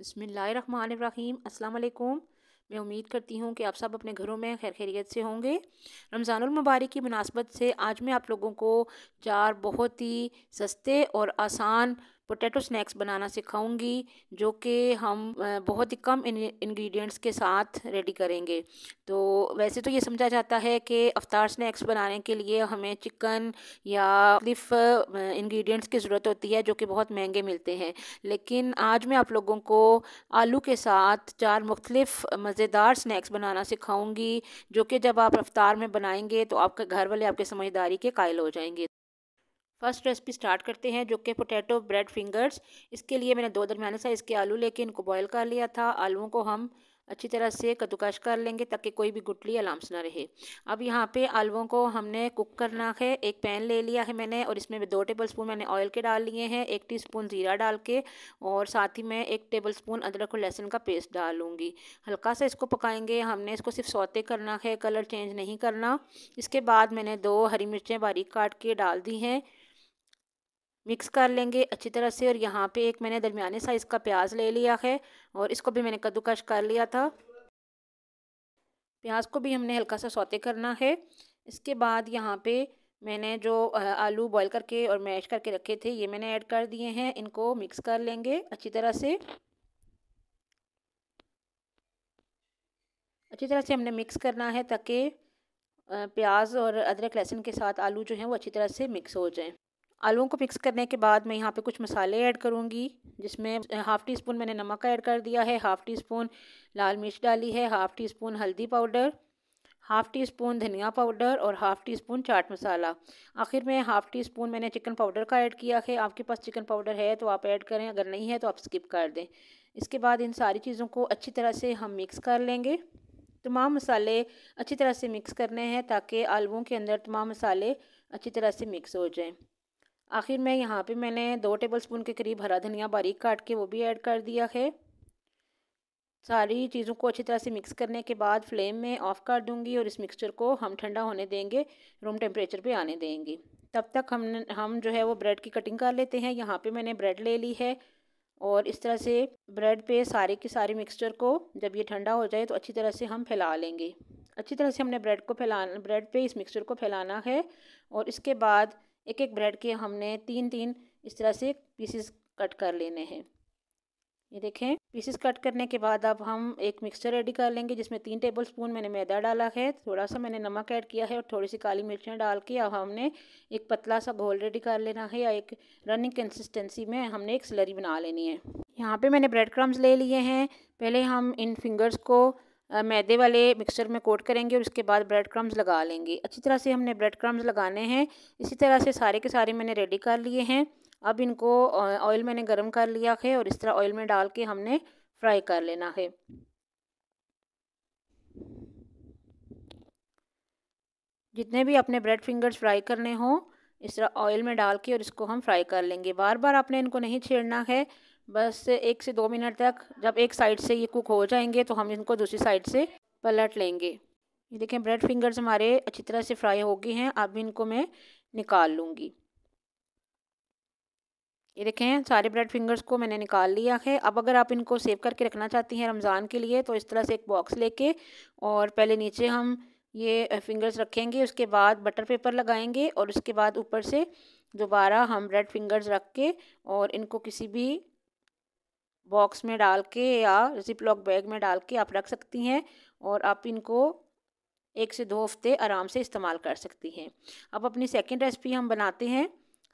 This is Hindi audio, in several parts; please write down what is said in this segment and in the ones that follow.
बसमीम अल्लाम मैं उम्मीद करती हूँ कि आप सब अपने घरों में खैर खैरियत से होंगे रमज़ानमबारक की मुनासबत से आज मैं आप लोगों को चार बहुत ही सस्ते और आसान पोटैटो स्नैक्स बनाना सिखाऊंगी जो कि हम बहुत ही कम इंग्रेडिएंट्स के साथ रेडी करेंगे तो वैसे तो ये समझा जाता है कि अवतार स्नैक्स बनाने के लिए हमें चिकन या सिर्फ इंग्रेडिएंट्स की ज़रूरत होती है जो कि बहुत महंगे मिलते हैं लेकिन आज मैं आप लोगों को आलू के साथ चार मुख्तलिफ मज़ेदार स्नैक्स बनाना सिखाऊँगी जो कि जब आप अवतार में बनाएंगे तो आपके घर वाले आपके समझदारी के कायल हो जाएंगे फर्स्ट रेसिपी स्टार्ट करते हैं जो कि पोटैटो ब्रेड फिंगर्स इसके लिए मैंने दो दरमियाने साइज़ के आलू लेके इनको बॉईल कर लिया था आलूओं को हम अच्छी तरह से कद्दूकश कर लेंगे ताकि कोई भी गुटली या ना रहे अब यहाँ पे आलुओं को हमने कुक करना है एक पैन ले लिया है मैंने और इसमें दो टेबल स्पून मैंने ऑयल के डाल लिए हैं एक टीस्पून ज़ीरा डाल के और साथ ही मैं एक टेबल स्पून अदरक और लहसुन का पेस्ट डालूँगी हल्का सा इसको पकाएंगे हमने इसको सिर्फ सौते करना है कलर चेंज नहीं करना इसके बाद मैंने दो हरी मिर्चें बारीक काट के डाल दी हैं मिक्स कर लेंगे अच्छी तरह से और यहाँ पे एक मैंने दरमियाने साइज़ का प्याज ले लिया है और इसको भी मैंने कद्दूकश कर लिया था प्याज को भी हमने हल्का सा सौते करना है इसके बाद यहाँ पे मैंने जो आलू बॉईल करके और मैश करके रखे थे ये मैंने ऐड कर दिए हैं इनको मिक्स कर लेंगे अच्छी तरह से अच्छी तरह से हमने मिक्स करना है ताकि प्याज और अदरक लहसुन के साथ आलू जो हैं वो अच्छी तरह से मिक्स हो जाएं आलुओं को मिक्स करने के बाद मैं यहाँ पे कुछ मसाले ऐड करूँगी जिसमें हाफ़ टी स्पून मैंने नमक ऐड कर दिया है हाफ़ टी स्पून लाल मिर्च डाली है हाफ़ टी स्पून हल्दी पाउडर हाफ़ टी स्पून धनिया पाउडर और half teaspoon chaat masala आखिर में हाफ़ टी स्पून मैंने चिकन पाउडर का ऐड किया है आपके पास चिकन पाउडर है तो आप ऐड करें अगर नहीं है तो आप स्किप कर दें इसके बाद इन सारी चीज़ों को अच्छी तरह से हम मिक्स कर लेंगे तमाम मसाले अच्छी तरह से मिक्स करने हैं ताकि आलुओं के अंदर तमाम मसाले अच्छी तरह से मिक्स हो जाएँ आखिर में यहाँ पे मैंने दो टेबलस्पून के करीब हरा धनिया बारीक काट के वो भी ऐड कर दिया है सारी चीज़ों को अच्छी तरह से मिक्स करने के बाद फ्लेम में ऑफ़ कर दूंगी और इस मिक्सचर को हम ठंडा होने देंगे रूम टेम्परेचर पे आने देंगे तब तक हम हम जो है वो ब्रेड की कटिंग कर लेते हैं यहाँ पे मैंने ब्रेड ले ली है और इस तरह से ब्रेड पे सारे के सारे मिक्सचर को जब ये ठंडा हो जाए तो अच्छी तरह से हम फैला लेंगे अच्छी तरह से हमने ब्रेड को फैला ब्रेड पे इस मिक्सचर को फैलाना है और इसके बाद एक एक ब्रेड के हमने तीन तीन इस तरह से पीसेस कट कर लेने हैं ये देखें पीसेस कट करने के बाद अब हम एक मिक्सचर रेडी कर लेंगे जिसमें तीन टेबल स्पून मैंने मैदा डाला है थोड़ा सा मैंने नमक ऐड किया है और थोड़ी सी काली मिर्चें डाल के अब हमने एक पतला सा घोल रेडी कर लेना है या एक रनिंग कंसिस्टेंसी में हमने एक स्लरी बना लेनी है यहाँ पे मैंने ब्रेड क्रम्स ले लिए हैं पहले हम इन फिंगर्स को मैदे वाले मिक्सचर में कोट करेंगे और उसके बाद ब्रेड क्रम्स लगा लेंगे अच्छी तरह से हमने ब्रेड क्रम्स लगाने हैं इसी तरह से सारे के सारे मैंने रेडी कर लिए हैं अब इनको ऑयल मैंने गर्म कर लिया है और इस तरह ऑयल में डाल के हमने फ्राई कर लेना है जितने भी अपने ब्रेड फिंगर्स फ्राई करने हों इस तरह ऑयल में डाल के और इसको हम फ्राई कर लेंगे बार बार आपने इनको नहीं छेड़ना है बस एक से दो मिनट तक जब एक साइड से ये कुक हो जाएंगे तो हम इनको दूसरी साइड से पलट लेंगे ये देखें ब्रेड फिंगर्स हमारे अच्छी तरह से फ्राई हो गए हैं अब इनको मैं निकाल लूँगी ये देखें सारे ब्रेड फिंगर्स को मैंने निकाल लिया है अब अगर आप इनको सेव करके रखना चाहती हैं रमज़ान के लिए तो इस तरह से एक बॉक्स लेके और पहले नीचे हम ये फिंगर्स रखेंगे उसके बाद बटर पेपर लगाएंगे और उसके बाद ऊपर से दोबारा हम ब्रेड फिंगर्स रख के और इनको किसी भी बॉक्स में डाल के या जिपलॉक बैग में डाल के आप रख सकती हैं और आप इनको एक से दो हफ्ते आराम से इस्तेमाल कर सकती हैं अब अपनी सेकंड रेसिपी हम बनाते हैं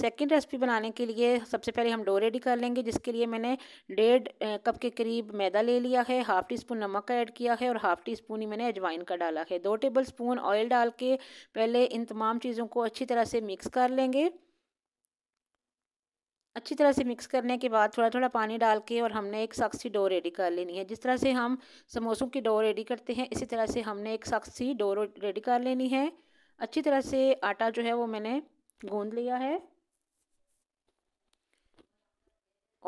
सेकंड रेसिपी बनाने के लिए सबसे पहले हम डो रेडी कर लेंगे जिसके लिए मैंने डेढ़ कप के करीब मैदा ले लिया है हाफ़ टी स्पून नमक का ऐड किया है और हाफ़ टी स्पून ही मैंने अजवाइन का डाला है दो टेबल स्पून ऑयल डाल के पहले इन तमाम चीज़ों को अच्छी तरह से मिक्स कर लेंगे अच्छी तरह से मिक्स करने के बाद थोड़ा थोड़ा पानी डाल के और हमने एक सख्त सी डो रेडी कर लेनी है जिस तरह से हम समोसों की डो रेडी करते हैं इसी तरह से हमने एक सख्त सी डो रेडी कर लेनी है अच्छी तरह से आटा जो है वो मैंने गूंद लिया है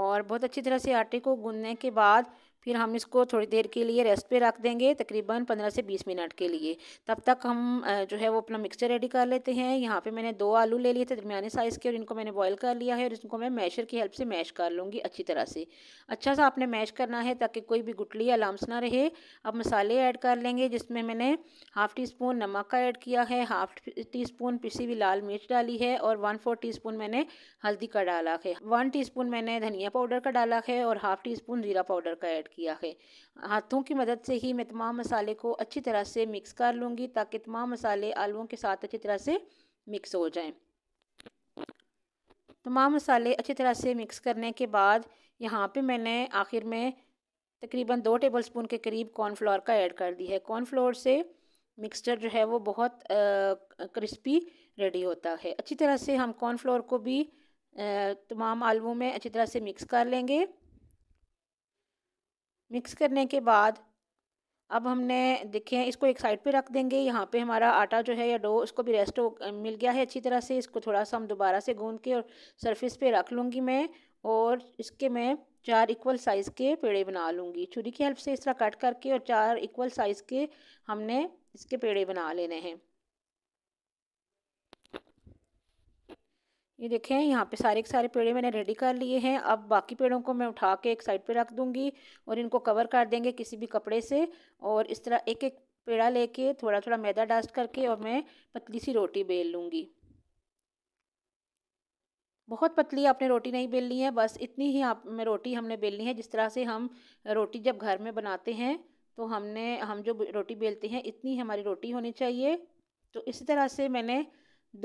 और बहुत अच्छी तरह से आटे को गूंदने के बाद फिर हम इसको थोड़ी देर के लिए रेस्ट पे रख देंगे तकरीबन पंद्रह से बीस मिनट के लिए तब तक हम जो है वो अपना मिक्सचर रेडी कर लेते हैं यहाँ पे मैंने दो आलू ले लिए थे दरमियाने साइज़ के और इनको मैंने बॉईल कर लिया है और इसको मैं मैशर की हेल्प से मैश कर लूँगी अच्छी तरह से अच्छा सा आपने मैश करना है ताकि कोई भी गुटली या लम्स ना रहे अब मसाले ऐड कर लेंगे जिसमें मैंने हाफ़ टी स्पून नमक का ऐड किया है हाफ़ टी स्पून पिसी हुई लाल मिर्च डाली है और वन फोर टी स्पून मैंने हल्दी का डाला है वन टी स्पून मैंने धनिया पाउडर का डाला है और हाफ़ टी स्पून ज़ीरा पाउडर का ऐड ऐड किया है हाथों की मदद से ही मैं तमाम मसाले को अच्छी तरह से मिक्स कर लूँगी ताकि तमाम मसाले आलूओं के साथ अच्छी तरह से मिक्स हो जाएँ तमाम मसाले अच्छी तरह से मिक्स करने के बाद यहाँ पे मैंने आखिर में तकरीबन दो टेबल स्पून के करीब कॉर्नफ्लोर का ऐड कर दी है कॉर्नफ्लोर से मिक्सचर जो है वो बहुत क्रिस्पी रेडी होता है अच्छी तरह से हम कॉर्नफ्लोर को भी आ, तमाम आलुओं में अच्छी तरह से मिक्स कर लेंगे मिक्स करने के बाद अब हमने देखें इसको एक साइड पे रख देंगे यहाँ पे हमारा आटा जो है या डो उसको भी रेस्ट मिल गया है अच्छी तरह से इसको थोड़ा सा हम दोबारा से गूंद के और सरफेस पे रख लूँगी मैं और इसके मैं चार इक्वल साइज़ के पेड़े बना लूँगी छुरी की हेल्प से इस तरह कट करके और चार इक्वल साइज़ के हमने इसके पेड़े बना लेने हैं ये देखें यहाँ पे सारे के सारे पेड़े मैंने रेडी कर लिए हैं अब बाकी पेड़ों को मैं उठा के एक साइड पे रख दूँगी और इनको कवर कर देंगे किसी भी कपड़े से और इस तरह एक एक पेड़ा लेके थोड़ा थोड़ा मैदा डस्ट करके और मैं पतली सी रोटी बेल लूँगी बहुत पतली आपने रोटी नहीं बेलनी है बस इतनी ही आप में रोटी हमने बेलनी है जिस तरह से हम रोटी जब घर में बनाते हैं तो हमने हम जो रोटी बेलते हैं इतनी हमारी रोटी होनी चाहिए तो इसी तरह से मैंने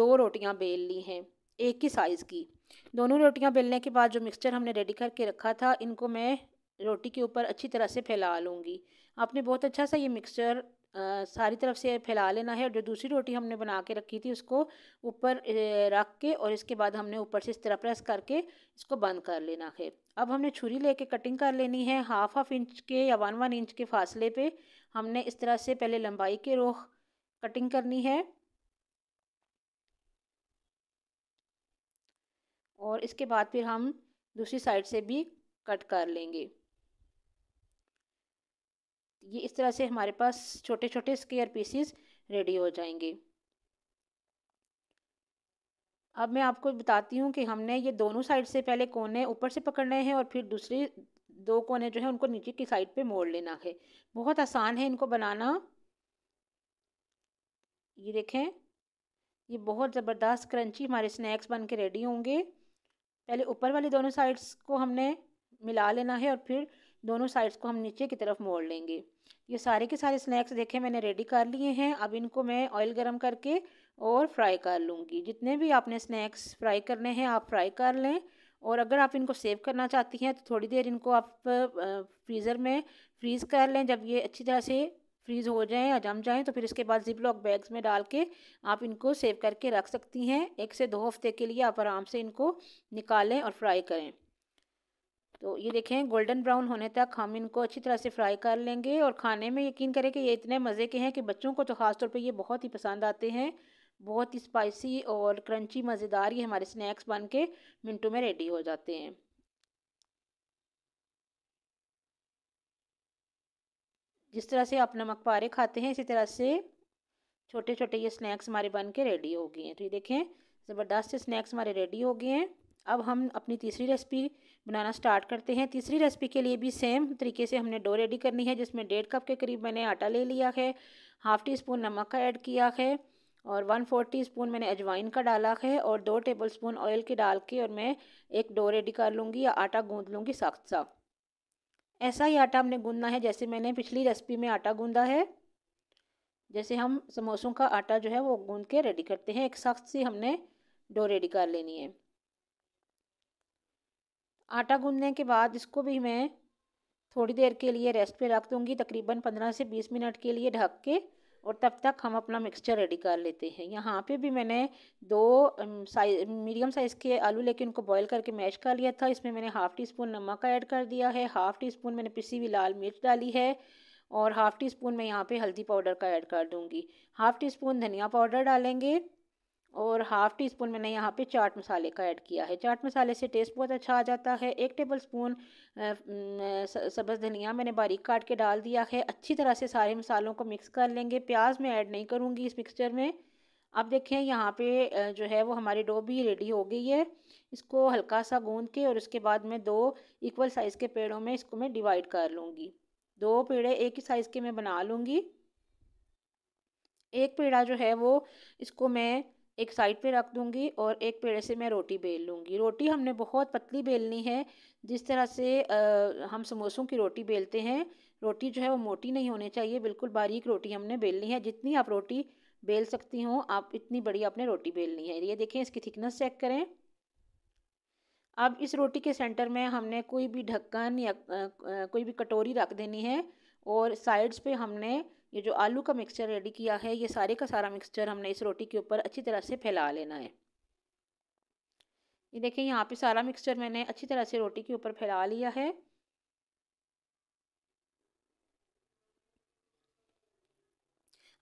दो रोटियां बेल ली हैं एक ही साइज़ की दोनों रोटियां बेलने के बाद जो मिक्सचर हमने रेडी करके रखा था इनको मैं रोटी के ऊपर अच्छी तरह से फैला लूँगी आपने बहुत अच्छा सा ये मिक्सचर सारी तरफ से फैला लेना है और जो दूसरी रोटी हमने बना के रखी थी उसको ऊपर रख के और इसके बाद हमने ऊपर से इस तरह प्रेस करके इसको बंद कर लेना है अब हमने छुरी लेके कटिंग कर लेनी है हाफ हाफ इंच के या वन वन इंच के फासले पे हमने इस तरह से पहले लंबाई के रोख कटिंग करनी है और इसके बाद फिर हम दूसरी साइड से भी कट कर लेंगे ये इस तरह से हमारे पास छोटे छोटे स्केयर पीसीस रेडी हो जाएंगे अब मैं आपको बताती हूँ कि हमने ये दोनों साइड से पहले कोने ऊपर से पकड़ने हैं और फिर दूसरी दो कोने जो हैं उनको नीचे की साइड पे मोड़ लेना है बहुत आसान है इनको बनाना ये देखें ये बहुत ज़बरदस्त क्रंची हमारे स्नैक्स बन के रेडी होंगे पहले ऊपर वाली दोनों साइड्स को हमने मिला लेना है और फिर दोनों साइड्स को हम नीचे की तरफ मोड़ लेंगे ये सारे के सारे स्नैक्स देखे मैंने रेडी कर लिए हैं अब इनको मैं ऑयल गरम करके और फ्राई कर लूँगी जितने भी आपने स्नैक्स फ्राई करने हैं आप फ्राई कर लें और अगर आप इनको सेव करना चाहती हैं तो थोड़ी देर इनको आप फ्रीज़र में फ्रीज़ कर लें जब ये अच्छी तरह से फ्रीज़ हो जाएँ या जम जाएँ तो फिर इसके बाद जिप लॉक बैग्स में डाल के आप इनको सेव करके रख सकती हैं एक से दो हफ्ते के लिए आप आराम से इनको निकालें और फ्राई करें तो ये देखें गोल्डन ब्राउन होने तक हम इनको अच्छी तरह से फ्राई कर लेंगे और खाने में यकीन करें कि ये इतने मज़े के हैं कि बच्चों को तो ख़ास तौर पे ये बहुत ही पसंद आते हैं बहुत ही स्पाइसी और क्रंची मज़ेदार ये हमारे स्नैक्स बन के मिनटों में रेडी हो जाते हैं जिस तरह से आप नमक पारे खाते हैं इसी तरह से छोटे छोटे ये स्नैक्स हमारे बन के रेडी हो गए हैं तो ये देखें ज़बरदस्त से स्नैक्स हमारे रेडी हो गए हैं अब हम अपनी तीसरी रेसिपी बनाना स्टार्ट करते हैं तीसरी रेसिपी के लिए भी सेम तरीके से हमने डो रेडी करनी है जिसमें डेढ़ कप के करीब मैंने आटा ले लिया है हाफ़ टी स्पून नमक का ऐड किया है और वन फोर टी स्पून मैंने अजवाइन का डाला है और दो टेबल स्पून ऑयल के डाल के और मैं एक डो रेडी कर लूँगी या आटा गूँध लूँगी सख्त सा ऐसा ही आटा हमने गूंदना है जैसे मैंने पिछली रेसिपी में आटा गूंदा है जैसे हम समोसों का आटा जो है वो गूंद के रेडी करते हैं एक सख्त सी हमने डो रेडी कर लेनी है आटा गूंदने के बाद इसको भी मैं थोड़ी देर के लिए रेस्ट पे रख दूँगी तकरीबन पंद्रह से बीस मिनट के लिए ढक के और तब तक हम अपना मिक्सचर रेडी कर लेते हैं यहाँ पे भी मैंने दो साइज मीडियम साइज़ के आलू लेके उनको बॉईल करके मैश कर लिया था इसमें मैंने हाफ़ टी स्पून नमक का ऐड कर दिया है हाफ़ टी स्पून मैंने पिसी हुई लाल मिर्च डाली है और हाफ़ टी स्पून मैं यहाँ पे हल्दी पाउडर का ऐड कर दूँगी हाफ़ टी स्पून धनिया पाउडर डालेंगे और हाफ़ टी स्पून मैंने यहाँ पे चाट मसाले का ऐड किया है चाट मसाले से टेस्ट बहुत अच्छा आ जाता है एक टेबल स्पून सब्ज़ धनिया मैंने बारीक काट के डाल दिया है अच्छी तरह से सारे मसालों को मिक्स कर लेंगे प्याज मैं ऐड नहीं करूँगी इस मिक्सचर में अब देखें यहाँ पे जो है वो हमारी डो भी रेडी हो गई है इसको हल्का सा गूँध के और उसके बाद मैं दो इक्वल साइज़ के पेड़ों में इसको मैं डिवाइड कर लूँगी दो पेड़े एक ही साइज़ के मैं बना लूँगी एक पेड़ा जो है वो इसको मैं एक साइड पे रख दूँगी और एक पेड़े से मैं रोटी बेल लूँगी रोटी हमने बहुत पतली बेलनी है जिस तरह से आ, हम समोसों की रोटी बेलते हैं रोटी जो है वो मोटी नहीं होनी चाहिए बिल्कुल बारीक रोटी हमने बेलनी है जितनी आप रोटी बेल सकती हो आप इतनी बड़ी आपने रोटी बेलनी है ये देखें इसकी थिकनेस चेक करें अब इस रोटी के सेंटर में हमने कोई भी ढक्कन या कोई भी कटोरी रख देनी है और साइड्स पे हमने ये जो आलू का मिक्सचर रेडी किया है ये सारे का सारा मिक्सचर हमने इस रोटी के ऊपर अच्छी तरह से फैला लेना है ये देखिए यहाँ पे सारा मिक्सचर मैंने अच्छी तरह से रोटी के ऊपर फैला लिया है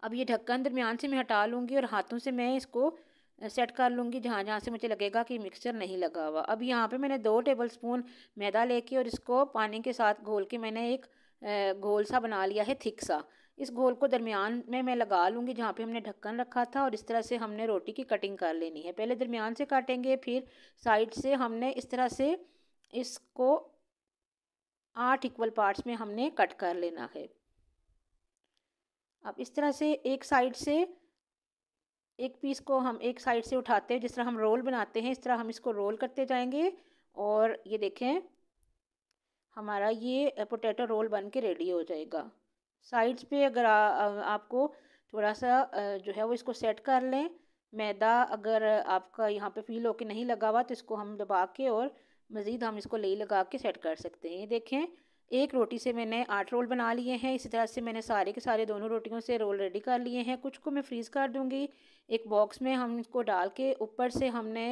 अब ये ढक्कन दरमियान से मैं हटा लूँगी और हाथों से मैं इसको सेट कर लूँगी जहाँ जहाँ से मुझे लगेगा कि मिक्सचर नहीं लगा हुआ अब यहाँ पे मैंने दो टेबल स्पून मैदा लेके और इसको पानी के साथ घोल के मैंने एक घोल सा बना लिया है थिक सा इस घोल को दरमियान में मैं लगा लूँगी जहाँ पे हमने ढक्कन रखा था और इस तरह से हमने रोटी की कटिंग कर लेनी है पहले दरमियान से काटेंगे फिर साइड से हमने इस तरह से इसको आठ इक्वल पार्ट्स में हमने कट कर लेना है अब इस तरह से एक साइड से एक पीस को हम एक साइड से उठाते हैं जिस तरह हम रोल बनाते हैं इस तरह हम इसको रोल करते जाएंगे और ये देखें हमारा ये पोटैटो रोल बन के रेडी हो जाएगा साइड्स पे अगर आ, आ, आपको थोड़ा सा जो है वो इसको सेट कर लें मैदा अगर आपका यहाँ पे फील होके नहीं लगा हुआ तो इसको हम दबा के और मज़ीद हम इसको लई लगा के सेट कर सकते हैं ये देखें एक रोटी से मैंने आठ रोल बना लिए हैं इसी तरह से मैंने सारे के सारे दोनों रोटियों से रोल रेडी कर लिए हैं कुछ को मैं फ्रीज़ कर दूँगी एक बॉक्स में हम इसको डाल के ऊपर से हमने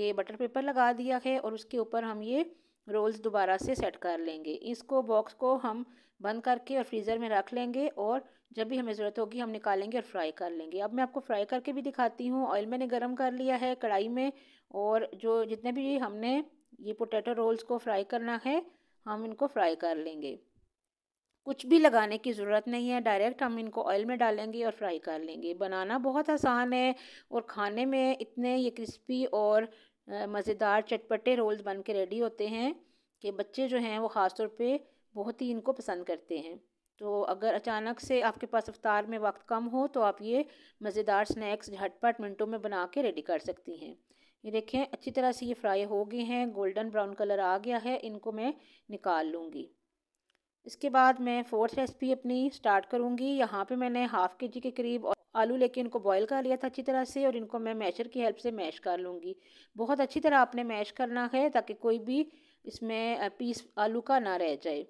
ये बटर पेपर लगा दिया है और उसके ऊपर हम ये रोल्स दोबारा से सेट कर लेंगे इसको बॉक्स को हम बंद करके और फ्रीज़र में रख लेंगे और जब भी हमें ज़रूरत होगी हम निकालेंगे और फ्राई कर लेंगे अब मैं आपको फ्राई करके भी दिखाती हूँ ऑयल मैंने गर्म कर लिया है कढ़ाई में और जो जितने भी हमने ये पोटैटो रोल्स को फ्राई करना है हम इनको फ्राई कर लेंगे कुछ भी लगाने की ज़रूरत नहीं है डायरेक्ट हम इनको ऑयल में डालेंगे और फ्राई कर लेंगे बनाना बहुत आसान है और खाने में इतने ये क्रिस्पी और मज़ेदार चटपटे रोल्स बन के रेडी होते हैं कि बच्चे जो हैं वो ख़ास तौर पर बहुत ही इनको पसंद करते हैं तो अगर अचानक से आपके पास अफ्तार में वक्त कम हो तो आप ये मज़ेदार स्नैक्स झटपट मिनटों में बना के रेडी कर सकती हैं ये देखें अच्छी तरह से ये फ्राई हो गए हैं गोल्डन ब्राउन कलर आ गया है इनको मैं निकाल लूँगी इसके बाद मैं फोर्थ रेसिपी अपनी स्टार्ट करूँगी यहाँ पे मैंने हाफ़ के जी के करीब और आलू लेके इनको बॉईल कर लिया था अच्छी तरह से और इनको मैं मैशर की हेल्प से मैश कर लूँगी बहुत अच्छी तरह आपने मैश करना है ताकि कोई भी इसमें पीस आलू का ना रह जाए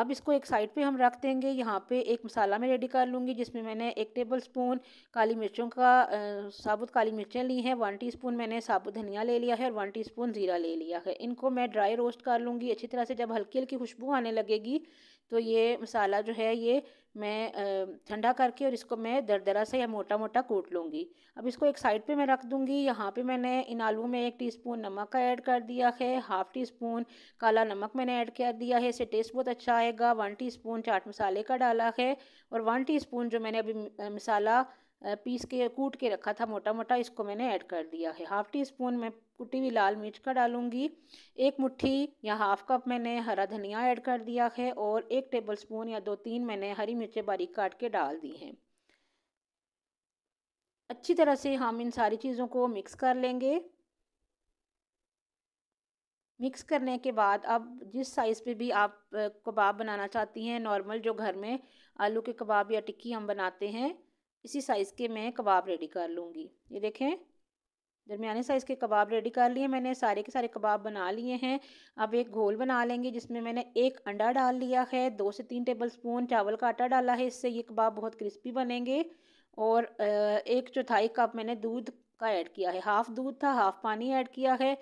अब इसको एक साइड पे हम रख देंगे यहाँ पे एक मसाला मैं रेडी कर लूँगी जिसमें मैंने एक टेबल स्पून काली मिर्चों का साबुत काली मिर्चें ली हैं वन स्पून मैंने साबुत धनिया ले लिया है और वन स्पून ज़ीरा ले लिया है इनको मैं ड्राई रोस्ट कर लूँगी अच्छी तरह से जब हल्की हल्की खुशबू आने लगेगी तो ये मसाला जो है ये मैं ठंडा करके और इसको मैं दरदरा से या मोटा मोटा कूट लूँगी अब इसको एक साइड पे मैं रख दूँगी यहाँ पे मैंने इन आलू में एक टीस्पून नमक का ऐड कर दिया है हाफ़ टी स्पून काला नमक मैंने ऐड कर दिया है इससे टेस्ट बहुत अच्छा आएगा वन टी स्पून चाट मसाले का डाला है और वन टी स्पून जो मैंने अभी मसाला पीस के कूट के रखा था मोटा मोटा इसको मैंने ऐड कर दिया है हाफ़ टी स्पून मैं कुटी हुई लाल मिर्च का डालूंगी एक मुट्ठी या हाफ कप मैंने हरा धनिया ऐड कर दिया है और एक टेबल स्पून या दो तीन मैंने हरी मिर्चें बारीक काट के डाल दी हैं अच्छी तरह से हम इन सारी चीज़ों को मिक्स कर लेंगे मिक्स करने के बाद अब जिस साइज़ पे भी आप कबाब बनाना चाहती हैं नॉर्मल जो घर में आलू के कबाब या टिक्की हम बनाते हैं इसी साइज़ के मैं कबाब रेडी कर लूँगी ये देखें दरमियाने साइज़ के कबाब रेडी कर लिए मैंने सारे के सारे कबाब बना लिए हैं अब एक घोल बना लेंगे जिसमें मैंने एक अंडा डाल लिया है दो से तीन टेबल स्पून चावल का आटा डाला है इससे ये कबाब बहुत क्रिस्पी बनेंगे और एक चौथाई कप मैंने दूध का ऐड किया है हाफ़ दूध था हाफ़ पानी ऐड किया है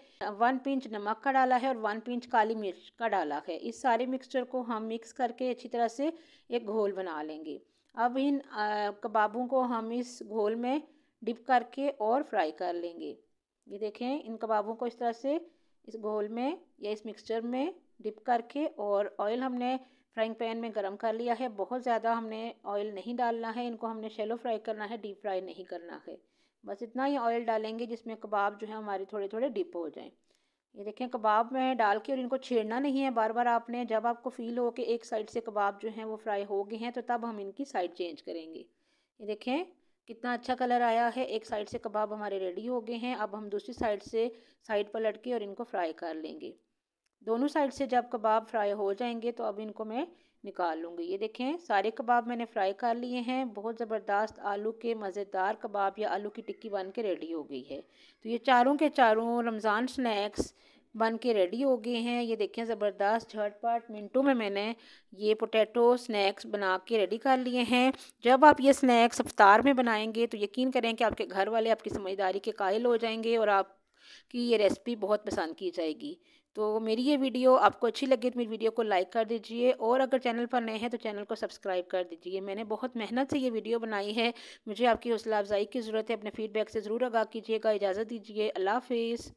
वन पिंच नमक का डाला है और वन पिंच काली मिर्च का डाला है इस सारे मिक्सचर को हम मिक्स करके अच्छी तरह से एक घोल बना लेंगे अब इन कबाबों को हम इस घोल में डिप करके और फ्राई कर लेंगे ये देखें इन कबाबों को इस तरह से इस घोल में या इस मिक्सचर में डिप करके और ऑयल हमने फ्राइंग पैन में गरम कर लिया है बहुत ज़्यादा हमने ऑयल नहीं डालना है इनको हमने शेलो फ्राई करना है डीप फ्राई नहीं करना है बस इतना ही ऑयल डालेंगे जिसमें कबाब जो है हमारे थोड़े थोड़े डिप हो जाएं ये देखें कबाब में डाल के और इनको छेड़ना नहीं है बार बार आपने जब आपको फील हो कि एक साइड से कबाब जो हैं वो फ्राई हो गए हैं तो तब हम इनकी साइड चेंज करेंगे ये देखें कितना अच्छा कलर आया है एक साइड से कबाब हमारे रेडी हो गए हैं अब हम दूसरी साइड से साइड पर लटके और इनको फ्राई कर लेंगे दोनों साइड से जब कबाब फ्राई हो जाएंगे तो अब इनको मैं निकाल लूँगी ये देखें सारे कबाब मैंने फ्राई कर लिए हैं बहुत ज़बरदस्त आलू के मज़ेदार कबाब या आलू की टिक्की बन के रेडी हो गई है तो ये चारों के चारों रमज़ान स्नैक्स बन के रेडी हो गए हैं ये देखें ज़बरदस्त झटपट मिनटों में मैंने ये पोटैटो स्नैक्स बना के रेडी कर लिए हैं जब आप ये स्नैक्स अफ्तार में बनाएंगे तो यकीन करें कि आपके घर वाले आपकी समझदारी के कायल हो जाएंगे और आपकी ये रेसिपी बहुत पसंद की जाएगी तो मेरी ये वीडियो आपको अच्छी लगी तो मेरी वीडियो को लाइक कर दीजिए और अगर चैनल पर नए हैं तो चैनल को सब्सक्राइब कर दीजिए मैंने बहुत मेहनत से ये वीडियो बनाई है मुझे आपकी हौसला अफजाई की ज़रूरत है अपने फीडबैक से ज़रूर आगा कीजिएगा इजाज़त दीजिए अल्लाह हाफिज़